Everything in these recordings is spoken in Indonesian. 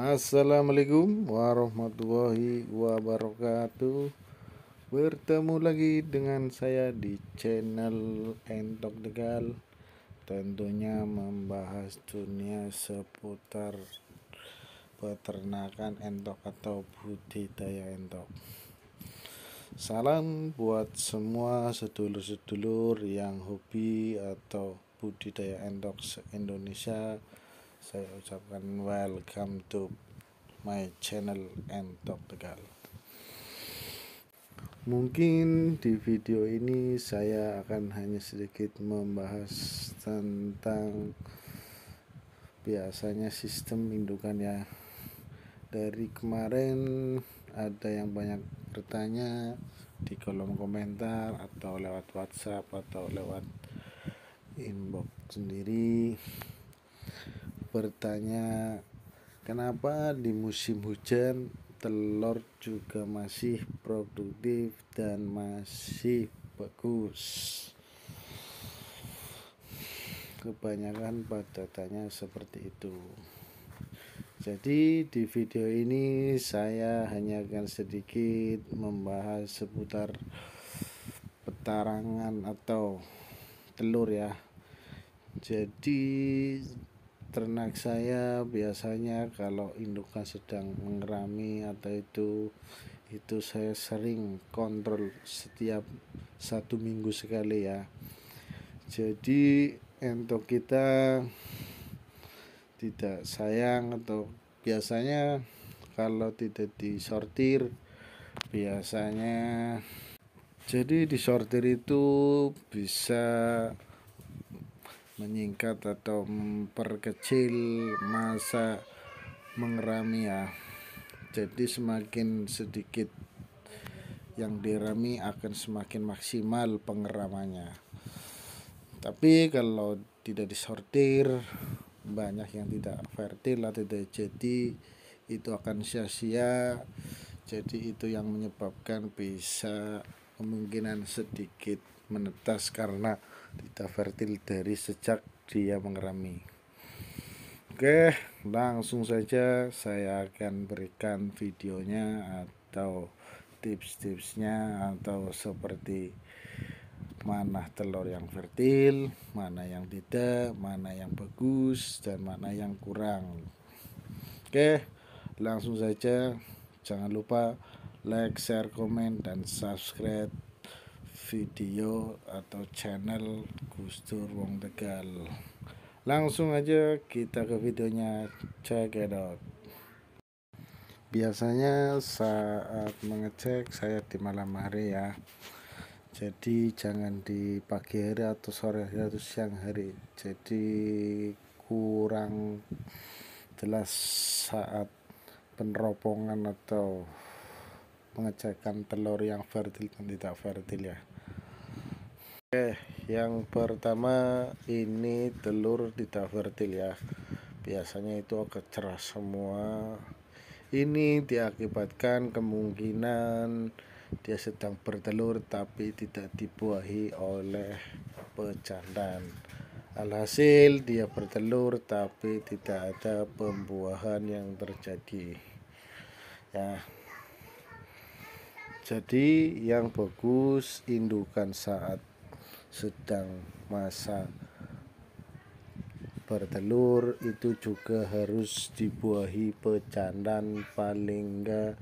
Assalamualaikum warahmatullahi wabarakatuh Bertemu lagi dengan saya di channel Entok Degal Tentunya membahas dunia seputar peternakan entok atau budidaya entok Salam buat semua sedulur-sedulur yang hobi atau budidaya entok se-Indonesia indonesia saya ucapkan welcome to my channel and top tegal mungkin di video ini saya akan hanya sedikit membahas tentang biasanya sistem indukan ya dari kemarin ada yang banyak bertanya di kolom komentar atau lewat WhatsApp atau lewat inbox sendiri bertanya kenapa di musim hujan telur juga masih produktif dan masih bagus kebanyakan pada tanya seperti itu jadi di video ini saya hanya akan sedikit membahas seputar petarangan atau telur ya jadi ternak saya biasanya kalau indukan sedang mengerami atau itu itu saya sering kontrol setiap satu minggu sekali ya jadi untuk kita tidak sayang atau biasanya kalau tidak disortir biasanya jadi disortir itu bisa menyingkat atau memperkecil masa mengerami ya jadi semakin sedikit yang dirami akan semakin maksimal pengeramannya tapi kalau tidak disortir banyak yang tidak fertil atau tidak jadi itu akan sia-sia jadi itu yang menyebabkan bisa kemungkinan sedikit menetas karena tidak fertil dari sejak dia mengerami oke langsung saja saya akan berikan videonya atau tips-tipsnya atau seperti mana telur yang fertil, mana yang tidak, mana yang bagus, dan mana yang kurang. Oke, langsung saja. Jangan lupa like, share, komen, dan subscribe video atau channel Gus Dur Wong Tegal. Langsung aja kita ke videonya, cek it out. Biasanya saat mengecek saya di malam hari ya. Jadi jangan di pagi hari atau sore hari atau siang hari. Jadi kurang jelas saat peneropongan atau pengecekan telur yang fertil dan tidak fertil ya Oke, yang pertama ini telur tidak fertil ya. Biasanya itu agak cerah semua. Ini diakibatkan kemungkinan dia sedang bertelur tapi tidak dibuahi oleh pejantan. Alhasil dia bertelur tapi tidak ada pembuahan yang terjadi. Ya, jadi yang bagus indukan saat sedang masa bertelur itu juga harus dibuahi pejantan paling enggak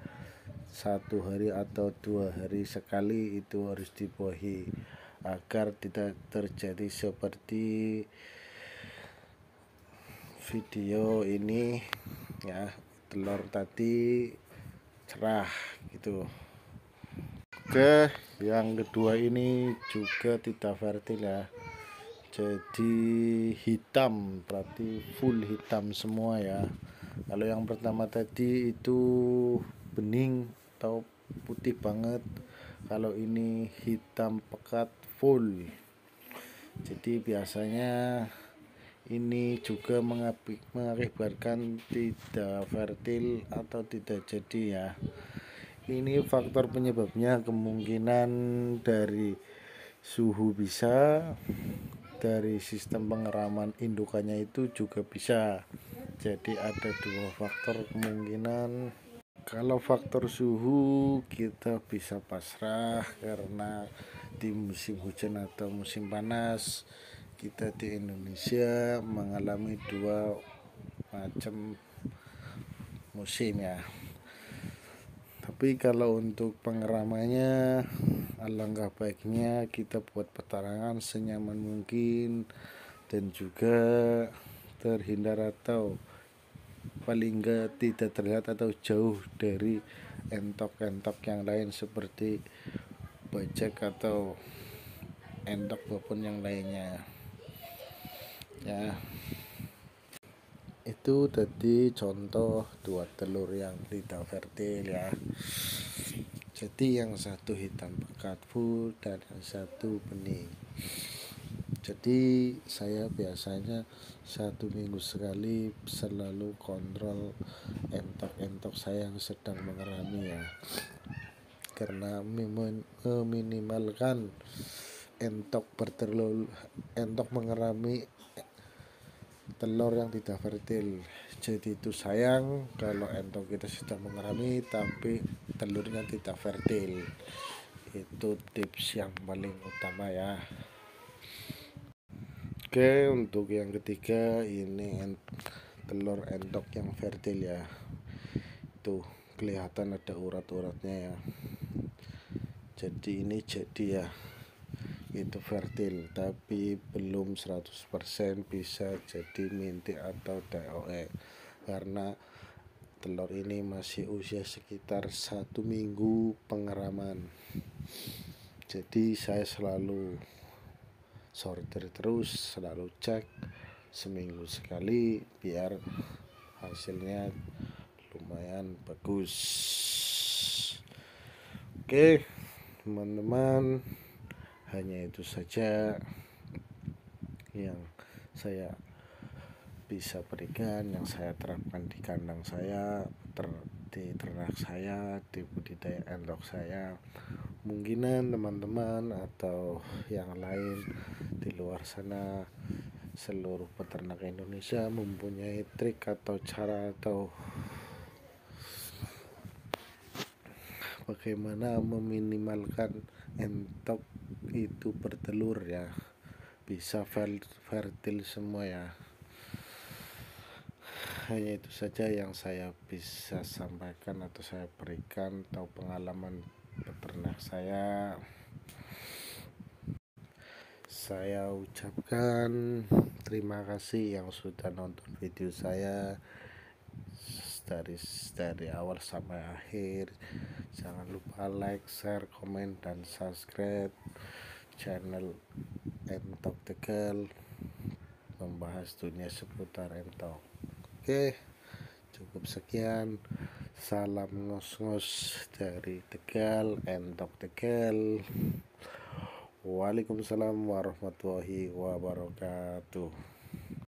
satu hari atau dua hari sekali itu harus dibuahi agar tidak terjadi seperti video ini ya telur tadi cerah gitu Oke, yang kedua ini juga tidak fertil ya. Jadi hitam, berarti full hitam semua ya. Kalau yang pertama tadi itu bening atau putih banget. Kalau ini hitam pekat full. Jadi biasanya ini juga mengakibatkan tidak fertil atau tidak jadi ya ini faktor penyebabnya kemungkinan dari suhu bisa dari sistem pengeraman indukannya itu juga bisa jadi ada dua faktor kemungkinan kalau faktor suhu kita bisa pasrah karena di musim hujan atau musim panas kita di Indonesia mengalami dua macam musim ya tapi kalau untuk pengeramannya alangkah baiknya kita buat petarangan senyaman mungkin dan juga terhindar atau paling enggak tidak terlihat atau jauh dari entok-entok yang lain seperti bajak atau entok maupun yang lainnya ya itu tadi contoh dua telur yang tidak fertil ya jadi yang satu hitam pekat full dan yang satu bening jadi saya biasanya satu minggu sekali selalu kontrol entok-entok saya yang sedang mengerami ya karena meminimalkan entok bertelur entok mengerami telur yang tidak fertil jadi itu sayang kalau entok kita sudah mengerami tapi telurnya tidak fertil itu tips yang paling utama ya oke untuk yang ketiga ini ent telur entok yang fertil ya tuh kelihatan ada urat-uratnya ya jadi ini jadi ya itu fertil tapi belum 100% bisa jadi minti atau DOE karena telur ini masih usia sekitar satu minggu pengeraman jadi saya selalu sortir terus selalu cek seminggu sekali biar hasilnya lumayan bagus oke teman-teman hanya itu saja yang saya bisa berikan yang saya terapkan di kandang saya ter, di ternak saya di budidaya endok saya mungkinan teman-teman atau yang lain di luar sana seluruh peternak Indonesia mempunyai trik atau cara atau bagaimana meminimalkan entok itu bertelur ya bisa fertil semua ya hanya itu saja yang saya bisa sampaikan atau saya berikan atau pengalaman peternak saya saya ucapkan terima kasih yang sudah nonton video saya dari dari awal sampai akhir jangan lupa like share komen dan subscribe channel entok tegal membahas dunia seputar entok oke cukup sekian salam ngos-ngos dari tegal entok tegal Waalaikumsalam warahmatullahi wabarakatuh.